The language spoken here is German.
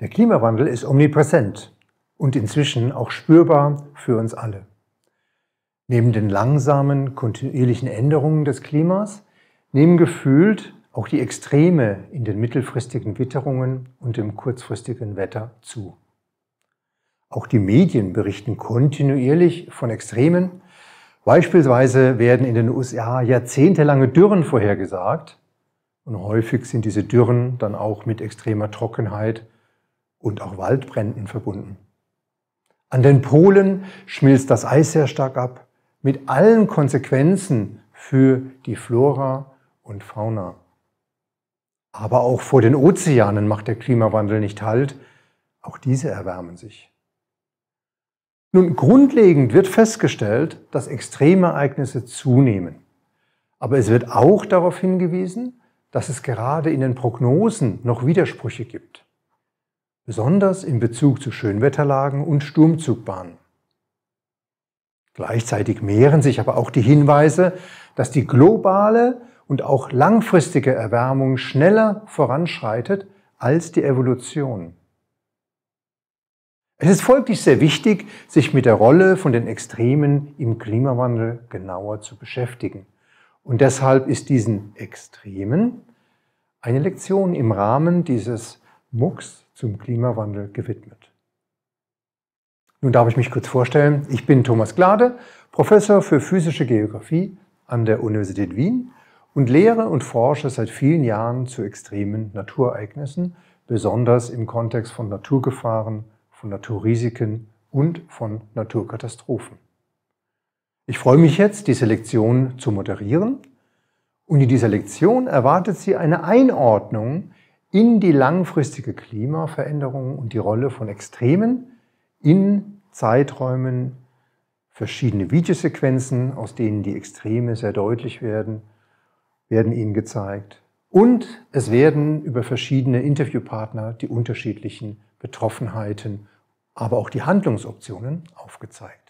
Der Klimawandel ist omnipräsent und inzwischen auch spürbar für uns alle. Neben den langsamen, kontinuierlichen Änderungen des Klimas nehmen gefühlt auch die Extreme in den mittelfristigen Witterungen und im kurzfristigen Wetter zu. Auch die Medien berichten kontinuierlich von Extremen. Beispielsweise werden in den USA jahrzehntelange Dürren vorhergesagt. Und häufig sind diese Dürren dann auch mit extremer Trockenheit und auch Waldbränden verbunden. An den Polen schmilzt das Eis sehr stark ab, mit allen Konsequenzen für die Flora und Fauna. Aber auch vor den Ozeanen macht der Klimawandel nicht halt, auch diese erwärmen sich. Nun, grundlegend wird festgestellt, dass Extremereignisse zunehmen. Aber es wird auch darauf hingewiesen, dass es gerade in den Prognosen noch Widersprüche gibt besonders in Bezug zu Schönwetterlagen und Sturmzugbahnen. Gleichzeitig mehren sich aber auch die Hinweise, dass die globale und auch langfristige Erwärmung schneller voranschreitet als die Evolution. Es ist folglich sehr wichtig, sich mit der Rolle von den Extremen im Klimawandel genauer zu beschäftigen. Und deshalb ist diesen Extremen eine Lektion im Rahmen dieses MOOCs zum Klimawandel gewidmet. Nun darf ich mich kurz vorstellen. Ich bin Thomas Glade, Professor für physische Geografie an der Universität Wien und lehre und forsche seit vielen Jahren zu extremen Naturereignissen, besonders im Kontext von Naturgefahren, von Naturrisiken und von Naturkatastrophen. Ich freue mich jetzt, diese Lektion zu moderieren und in dieser Lektion erwartet Sie eine Einordnung in die langfristige Klimaveränderung und die Rolle von Extremen in Zeiträumen verschiedene Videosequenzen, aus denen die Extreme sehr deutlich werden, werden Ihnen gezeigt. Und es werden über verschiedene Interviewpartner die unterschiedlichen Betroffenheiten, aber auch die Handlungsoptionen aufgezeigt.